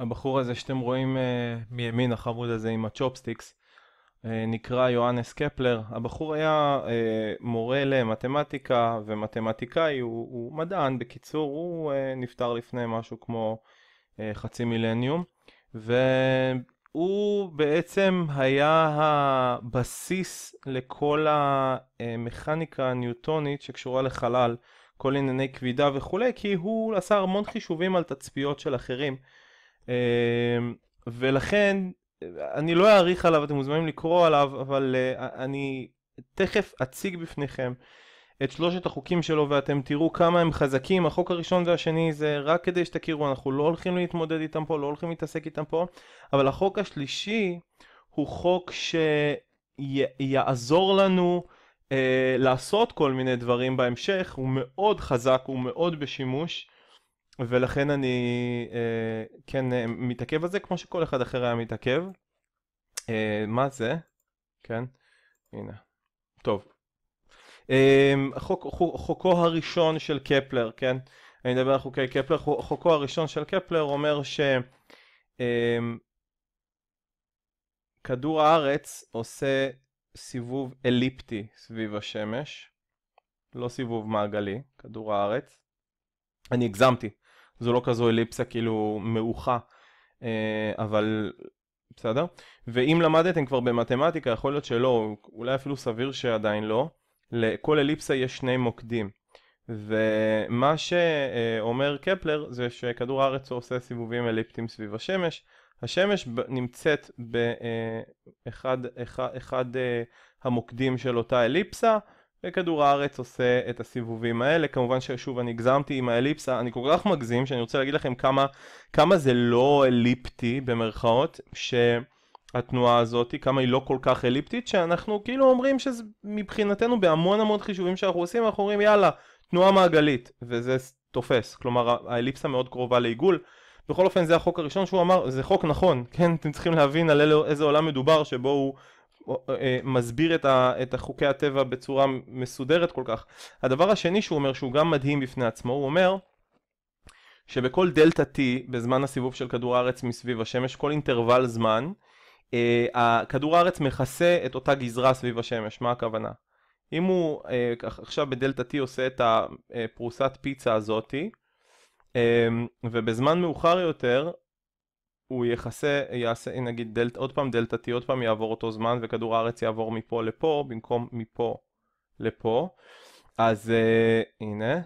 הבחור הזה שאתם רואים uh, מימין החמוד הזה עם הצ'ופסטיקס uh, נקרא יואנס קפלר. הבחור היה uh, מורה למתמטיקה ומתמטיקאי, הוא, הוא מדען בקיצור, הוא uh, נפטר לפני משהו כמו uh, חצי מילניום והוא בעצם היה הבסיס לכל המכניקה הניוטונית שקשורה לחלל, כל ענייני כבידה וכולי, כי הוא עשה המון חישובים על תצפיות של אחרים. אמ, ולכן אני לא אעריך עליו, אתם מוזמנים לקרוא עליו, אבל אה, אני תכף אציג בפניכם את שלושת החוקים שלו ואתם תראו כמה הם חזקים. החוק הראשון והשני זה רק כדי שתכירו, אנחנו לא הולכים להתמודד איתם פה, לא הולכים להתעסק איתם פה, אבל החוק השלישי הוא חוק שיעזור לנו אה, לעשות כל מיני דברים בהמשך, הוא מאוד חזק, הוא מאוד בשימוש. ולכן אני אה, כן אה, מתעכב על זה כמו שכל אחד אחר היה מתעכב. אה, מה זה? כן, הנה. טוב. אה, חוק, חוק, חוקו הראשון של קפלר, כן? אני מדבר על חוקי קפלר. חוקו הראשון של קפלר אומר ש... אה, כדור הארץ עושה סיבוב אליפטי סביב השמש, לא סיבוב מעגלי, כדור הארץ. אני הגזמתי, זו לא כזו אליפסה כאילו מעוכה, אה, אבל בסדר? ואם למדתם כבר במתמטיקה, יכול להיות שלא, אולי אפילו סביר שעדיין לא, לכל אליפסה יש שני מוקדים. ומה שאומר קפלר זה שכדור הארץ עושה סיבובים אליפטיים סביב השמש. השמש נמצאת באחד אה, אחד, אחד, אה, המוקדים של אותה אליפסה, וכדור הארץ עושה את הסיבובים האלה, כמובן ששוב אני הגזמתי עם האליפסה, אני כל כך מגזים שאני רוצה להגיד לכם כמה, כמה זה לא אליפטי במרכאות, שהתנועה הזאת, כמה היא לא כל כך אליפטית, שאנחנו כאילו אומרים שזה מבחינתנו בהמון המון חישובים שאנחנו עושים, אנחנו אומרים יאללה, תנועה מעגלית, וזה תופס, כלומר האליפסה מאוד קרובה לעיגול, בכל אופן זה החוק הראשון שהוא אמר, זה חוק נכון, כן, אתם צריכים להבין על איזה עולם מדובר שבו הוא אה, אה, מסביר את, ה, את החוקי הטבע בצורה מסודרת כל כך. הדבר השני שהוא אומר, שהוא גם מדהים בפני עצמו, הוא אומר שבכל דלתא T בזמן הסיבוב של כדור הארץ מסביב השמש, כל אינטרוול זמן, אה, כדור הארץ מכסה את אותה גזרה סביב השמש, מה הכוונה? אם הוא אה, עכשיו בדלתא T עושה את הפרוסת אה, פיצה הזאתי, אה, ובזמן מאוחר יותר הוא יכסה, יעשה נגיד דלת, עוד פעם דלתא T, עוד פעם יעבור אותו זמן וכדור הארץ יעבור מפה לפה במקום מפה לפה. אז uh, הנה.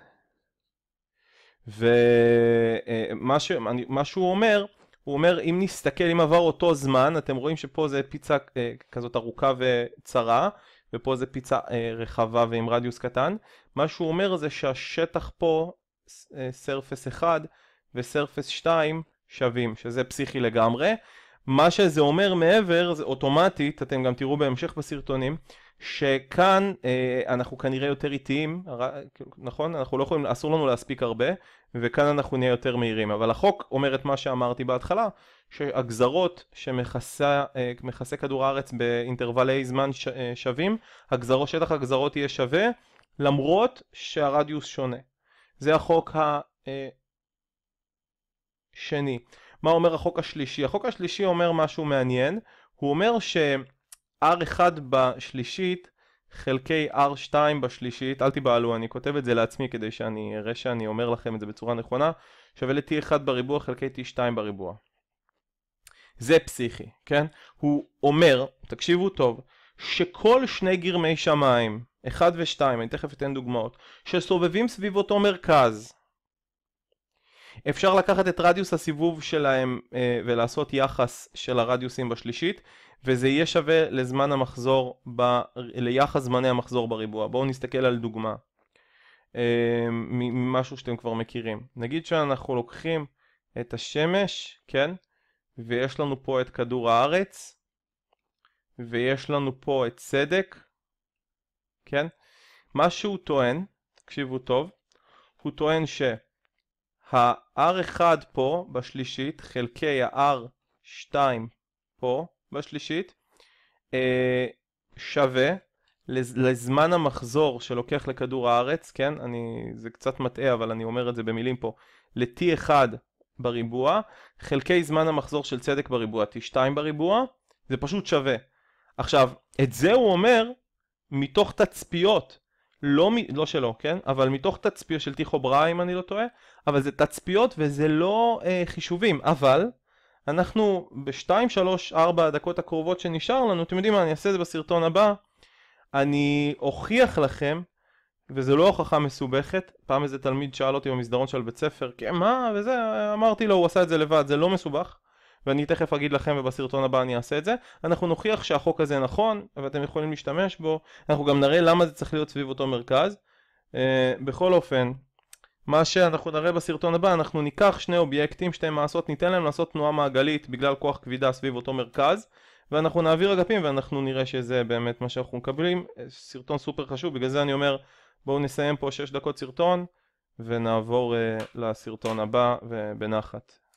ומה אה, uh, שהוא אומר, הוא אומר אם נסתכל, אם עבר אותו זמן, אתם רואים שפה זה פיצה uh, כזאת ארוכה וצרה, ופה זה פיצה uh, רחבה ועם רדיוס קטן. מה שהוא אומר זה שהשטח פה, סרפס uh, 1 וסרפס 2, שווים, שזה פסיכי לגמרי. מה שזה אומר מעבר, זה אוטומטית, אתם גם תראו בהמשך בסרטונים, שכאן אה, אנחנו כנראה יותר איטיים, נכון? אנחנו לא יכולים, אסור לנו להספיק הרבה, וכאן אנחנו נהיה יותר מהירים. אבל החוק אומר את מה שאמרתי בהתחלה, שהגזרות שמכסה אה, כדור הארץ באינטרוולי זמן ש, אה, שווים, הגזרו, שטח הגזרות יהיה שווה, למרות שהרדיוס שונה. זה החוק ה... אה, שני. מה אומר החוק השלישי? החוק השלישי אומר משהו מעניין, הוא אומר ש-R1 בשלישית חלקי R2 בשלישית, אל תיבהלו, אני כותב את זה לעצמי כדי שאני אראה שאני אומר לכם את זה בצורה נכונה, שווה ל-T1 בריבוע חלקי T2 בריבוע. זה פסיכי, כן? הוא אומר, תקשיבו טוב, שכל שני גרמי שמיים, 1 ו-2, אני תכף אתן דוגמאות, שסובבים סביב אותו מרכז, אפשר לקחת את רדיוס הסיבוב שלהם אה, ולעשות יחס של הרדיוסים בשלישית וזה יהיה שווה לזמן המחזור, ב... ליחס זמני המחזור בריבוע. בואו נסתכל על דוגמה אה, ממשהו שאתם כבר מכירים. נגיד שאנחנו לוקחים את השמש, כן? ויש לנו פה את כדור הארץ ויש לנו פה את צדק, כן? מה שהוא טוען, תקשיבו טוב, הוא טוען ש... ה-R1 פה בשלישית חלקי ה-R2 פה בשלישית אה, שווה לזמן המחזור שלוקח לכדור הארץ, כן? אני, זה קצת מטעה אבל אני אומר את זה במילים פה, ל-T1 בריבוע, חלקי זמן המחזור של צדק בריבוע, T2 בריבוע, זה פשוט שווה. עכשיו, את זה הוא אומר מתוך תצפיות לא, לא שלו, כן? אבל מתוך תצפיות של טיחו בראה אם אני לא טועה, אבל זה תצפיות וזה לא אה, חישובים, אבל אנחנו ב-2, 3, 4 הדקות הקרובות שנשאר לנו, אתם יודעים מה, אני אעשה את זה בסרטון הבא, אני אוכיח לכם, וזה לא הוכחה מסובכת, פעם איזה תלמיד שאל אותי במסדרון של בית ספר, כן מה, וזה, אמרתי לו, הוא עשה את זה לבד, זה לא מסובך, ואני תכף אגיד לכם ובסרטון הבא אני אעשה את זה, אנחנו נוכיח שהחוק הזה נכון ואתם יכולים להשתמש בו, אנחנו גם נראה למה זה צריך להיות סביב אותו מרכז. אה, בכל אופן, מה שאנחנו נראה בסרטון הבא, אנחנו ניקח שני אובייקטים, שתי מעשות, ניתן להם לעשות תנועה מעגלית בגלל כוח כבידה סביב אותו מרכז ואנחנו נעביר אגפים ואנחנו נראה שזה באמת מה שאנחנו מקבלים, אה, סרטון סופר חשוב, בגלל זה אני אומר בואו נסיים פה 6 דקות סרטון ונעבור uh, לסרטון הבא ובנחת.